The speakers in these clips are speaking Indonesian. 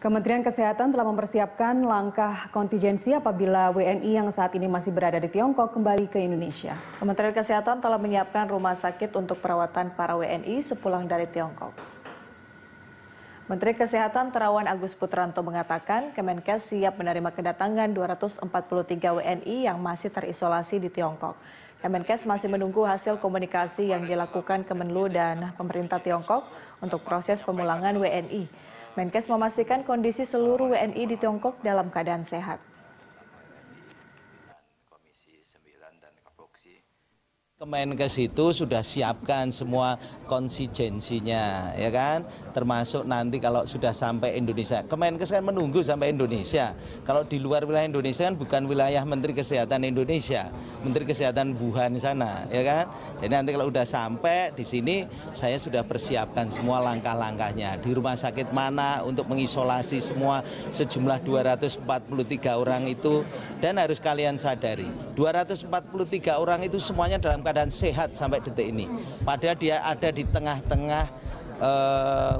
Kementerian Kesehatan telah mempersiapkan langkah kontingensi apabila WNI yang saat ini masih berada di Tiongkok kembali ke Indonesia. Kementerian Kesehatan telah menyiapkan rumah sakit untuk perawatan para WNI sepulang dari Tiongkok. Menteri Kesehatan Terawan Agus Putranto mengatakan Kemenkes siap menerima kedatangan 243 WNI yang masih terisolasi di Tiongkok. Kemenkes masih menunggu hasil komunikasi yang dilakukan Kemenlu dan pemerintah Tiongkok untuk proses pemulangan WNI. Menkes memastikan kondisi seluruh WNI di Tiongkok dalam keadaan sehat. Kemenkes itu sudah siapkan semua konsistensinya ya kan? Termasuk nanti kalau sudah sampai Indonesia. Kemenkes kan menunggu sampai Indonesia. Kalau di luar wilayah Indonesia kan bukan wilayah Menteri Kesehatan Indonesia, Menteri Kesehatan Wuhan sana, ya kan? Jadi nanti kalau sudah sampai di sini, saya sudah persiapkan semua langkah-langkahnya. Di rumah sakit mana untuk mengisolasi semua sejumlah 243 orang itu. Dan harus kalian sadari, 243 orang itu semuanya dalam keadaan sehat sampai detik ini. Padahal dia ada di tengah-tengah eh,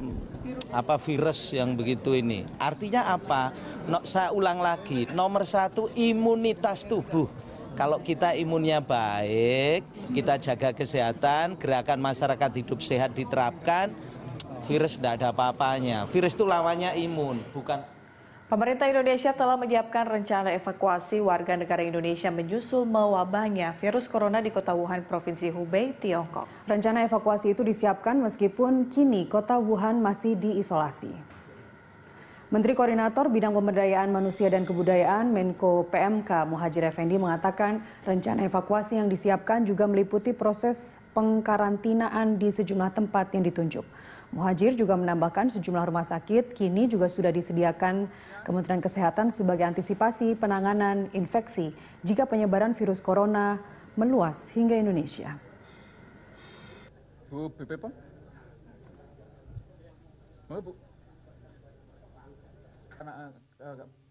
apa virus yang begitu ini. Artinya apa? No, saya ulang lagi, nomor satu imunitas tubuh. Kalau kita imunnya baik, kita jaga kesehatan, gerakan masyarakat hidup sehat diterapkan, virus tidak ada apa-apanya. Virus itu lawannya imun, bukan Pemerintah Indonesia telah menyiapkan rencana evakuasi warga negara Indonesia menyusul mewabahnya virus corona di kota Wuhan, Provinsi Hubei, Tiongkok. Rencana evakuasi itu disiapkan meskipun kini kota Wuhan masih diisolasi. Menteri Koordinator Bidang Pemberdayaan Manusia dan Kebudayaan Menko PMK Muhajir Effendi mengatakan rencana evakuasi yang disiapkan juga meliputi proses pengkarantinaan di sejumlah tempat yang ditunjuk. Muhajir juga menambahkan sejumlah rumah sakit kini juga sudah disediakan Kementerian Kesehatan sebagai antisipasi penanganan infeksi jika penyebaran virus corona meluas hingga Indonesia. Bu BP Pon? Bu, karena eh,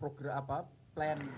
program apa, plan